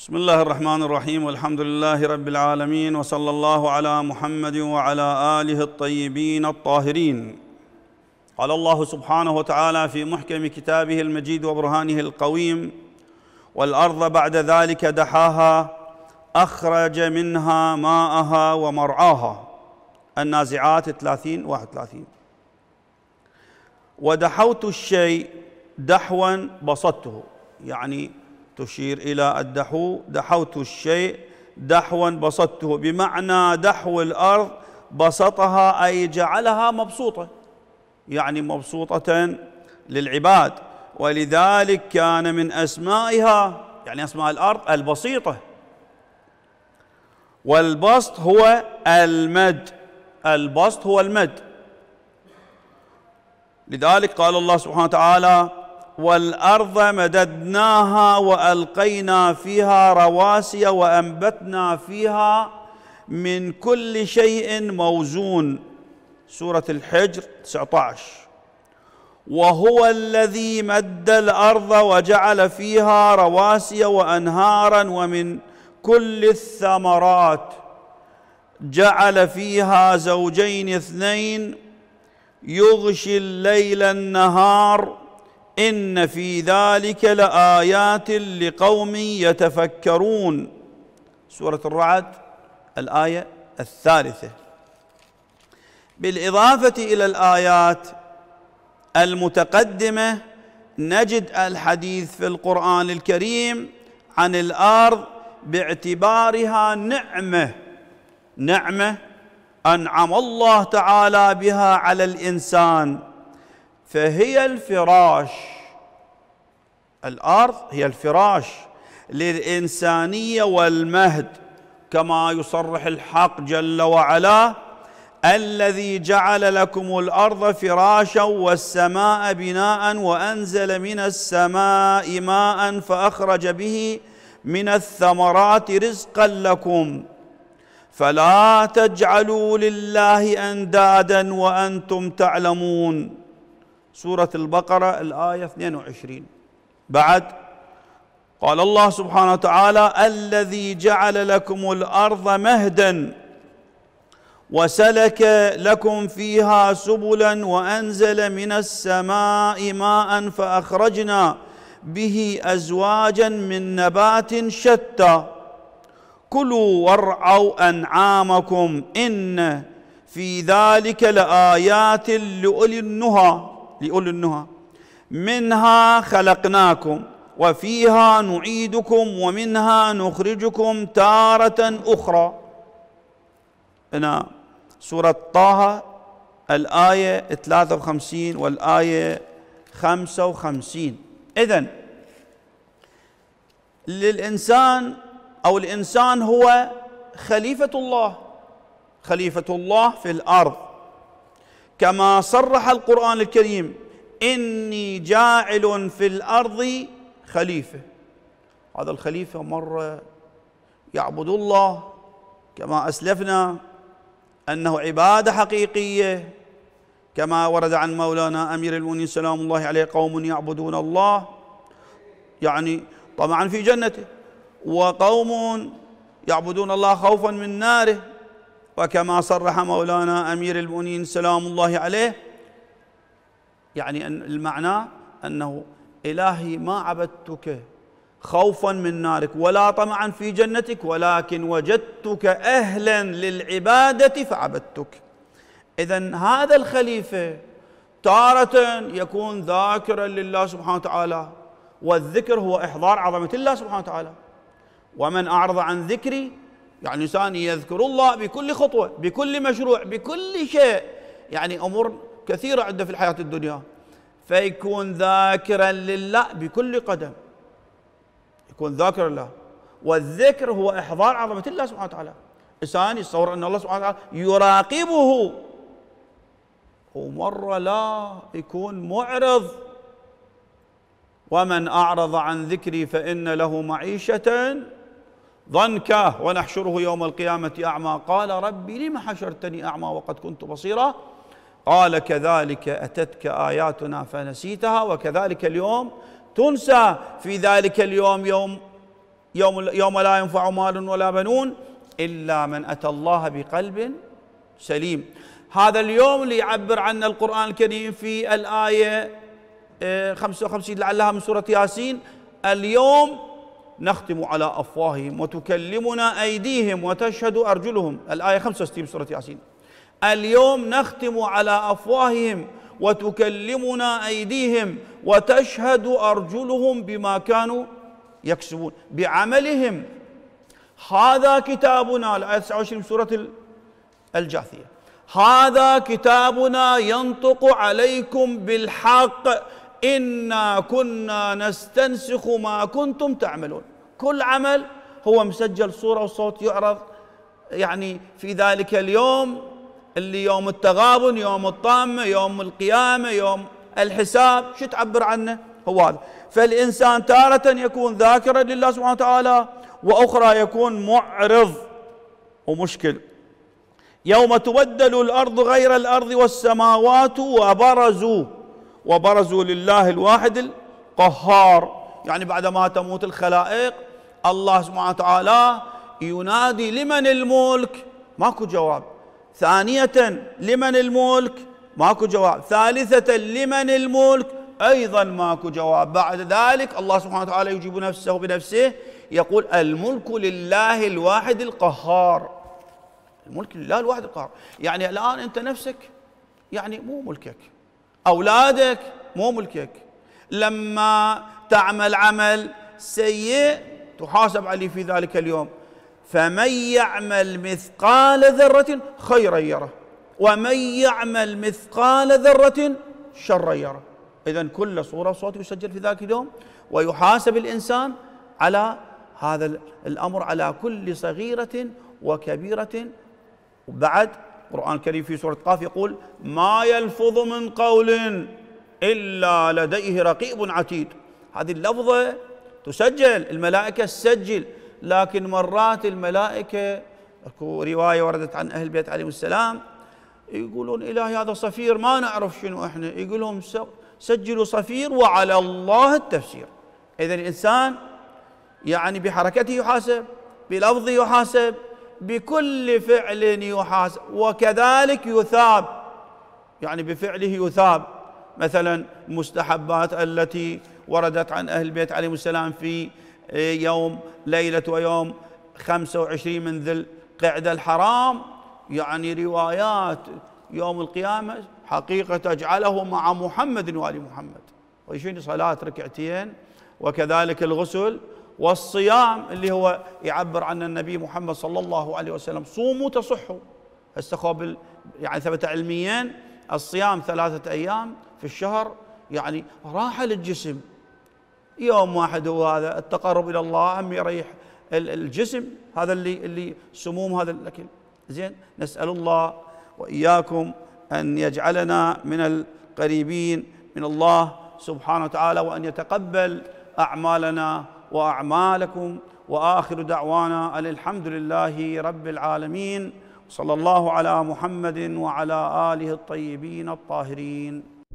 بسم الله الرحمن الرحيم والحمد لله رب العالمين وصلى الله على محمد وعلى اله الطيبين الطاهرين قال الله سبحانه وتعالى في محكم كتابه المجيد وبرهانه القويم والارض بعد ذلك دحاها اخرج منها ماءها ومرعاها النازعات 30 31 ودحوت الشيء دحوا بسطته يعني تشير إلى الدحو دحوت الشيء دحوا بسطته بمعنى دحو الأرض بسطها أي جعلها مبسوطة يعني مبسوطة للعباد ولذلك كان من أسمائها يعني أسماء الأرض البسيطة والبسط هو المد البسط هو المد لذلك قال الله سبحانه وتعالى والارض مددناها والقينا فيها رواسي وانبتنا فيها من كل شيء موزون سوره الحجر 19 وهو الذي مد الارض وجعل فيها رواسي وانهارا ومن كل الثمرات جعل فيها زوجين اثنين يغشي الليل النهار ان في ذلك لايات لقوم يتفكرون سوره الرعد الايه الثالثه بالاضافه الى الايات المتقدمه نجد الحديث في القران الكريم عن الارض باعتبارها نعمه نعمه انعم الله تعالى بها على الانسان فهي الفراش الارض هي الفراش للانسانيه والمهد كما يصرح الحق جل وعلا الذي جعل لكم الارض فراشا والسماء بناء وانزل من السماء ماء فاخرج به من الثمرات رزقا لكم فلا تجعلوا لله اندادا وانتم تعلمون سورة البقرة الآية 22 بعد قال الله سبحانه وتعالى الذي جعل لكم الأرض مهدا وسلك لكم فيها سبلا وأنزل من السماء ماء فأخرجنا به أزواجا من نبات شتى كلوا وارعوا أنعامكم إن في ذلك لآيات لأولي النهى ليقول النهى منها خلقناكم وفيها نعيدكم ومنها نخرجكم تارة أخرى هنا سورة طه الآية 53 والآية 55 إذا للإنسان أو الإنسان هو خليفة الله خليفة الله في الأرض كما صرح القرآن الكريم إني جاعل في الأرض خليفة هذا الخليفة مرة يعبد الله كما أسلفنا أنه عبادة حقيقية كما ورد عن مولانا أمير المؤمنين سلام الله عليه قوم يعبدون الله يعني طمعا في جنته وقوم يعبدون الله خوفا من ناره وكما صرح مولانا أمير المؤمنين سلام الله عليه يعني ان المعنى أنه إلهي ما عبدتك خوفا من نارك ولا طمعا في جنتك ولكن وجدتك أهلا للعبادة فعبدتك إذا هذا الخليفة تارة يكون ذاكرا لله سبحانه وتعالى والذكر هو إحضار عظمة الله سبحانه وتعالى ومن أعرض عن ذكري يعني الإنسان يذكر الله بكل خطوة بكل مشروع بكل شيء يعني أمور كثيرة عنده في الحياة الدنيا فيكون ذاكرا لله بكل قدم يكون ذاكرا لله والذكر هو إحضار عظمة الله سبحانه وتعالى إنسان يتصور أن الله سبحانه وتعالى يراقبه ومرة لا يكون معرض ومن أعرض عن ذكري فإن له معيشة ظنك ونحشره يوم القيامة أعمى قال ربي لم حشرتني أعمى وقد كنت بصيرا قال كذلك أتتك آياتنا فنسيتها وكذلك اليوم تنسى في ذلك اليوم يوم يوم, يوم لا ينفع مال ولا بنون إلا من أتى الله بقلب سليم هذا اليوم اللي يعبر عنه القرآن الكريم في الآية 55 آه، لعلها من سورة ياسين اليوم نختم على أفواههم وتكلمنا أيديهم وتشهد أرجلهم الآية 65 سورة ياسين اليوم نختم على أفواههم وتكلمنا أيديهم وتشهد أرجلهم بما كانوا يكسبون بعملهم هذا كتابنا الآية 29 سورة الجاثية هذا كتابنا ينطق عليكم بالحق إنا كنا نستنسخ ما كنتم تعملون كل عمل هو مسجل صورة وصوت يعرض يعني في ذلك اليوم اللي يوم التغابن يوم الطامة يوم القيامة يوم الحساب شو تعبر عنه هو هذا فالإنسان تارة يكون ذاكرا لله سبحانه وتعالى وأخرى يكون معرض ومشكل يوم تبدل الأرض غير الأرض والسماوات وبرزوا وبرزوا لله الواحد القهار يعني بعد ما تموت الخلائق الله سبحانه وتعالى ينادي لمن الملك ماكو جواب ثانية لمن الملك ماكو جواب ثالثة لمن الملك أيضا ماكو جواب بعد ذلك الله سبحانه وتعالى يجيب نفسه بنفسه يقول الملك لله الواحد القهار الملك لله الواحد القهار يعني الآن أنت نفسك يعني مو ملكك أولادك مو ملكك لما تعمل عمل سيء تحاسب عليه في ذلك اليوم فمن يعمل مثقال ذرة خيرا يره ومن يعمل مثقال ذرة شرا يره إذا كل صورة وصوت يسجل في ذلك اليوم ويحاسب الإنسان على هذا الأمر على كل صغيرة وكبيرة بعد القرآن الكريم في سورة قاف يقول ما يلفظ من قول إلا لديه رقيب عتيد هذه اللفظة تسجل الملائكة تسجل لكن مرات الملائكة اكو رواية وردت عن أهل البيت عليهم السلام يقولون إلهي هذا صفير ما نعرف شنو احنا يقول لهم سجلوا صفير وعلى الله التفسير إذا الإنسان يعني بحركته يحاسب بلفظه يحاسب بكل فعل يحاسب وكذلك يثاب يعني بفعله يثاب مثلا مستحبات التي وردت عن أهل البيت عليهم السلام في إيه، يوم ليلة ويوم 25 من ذي القعدة الحرام يعني روايات يوم القيامة حقيقة تجعله مع محمد وآل محمد ويشين صلاة ركعتين وكذلك الغسل والصيام اللي هو يعبر عن النبي محمد صلى الله عليه وسلم صوموا تصحوا بال يعني ثبت علميا الصيام ثلاثة أيام في الشهر يعني راحة للجسم يوم واحد هو هذا التقرب الى الله هم يريح الجسم هذا اللي اللي سموم هذا الاكل زين نسال الله واياكم ان يجعلنا من القريبين من الله سبحانه وتعالى وان يتقبل اعمالنا واعمالكم واخر دعوانا ان الحمد لله رب العالمين صلى الله على محمد وعلى اله الطيبين الطاهرين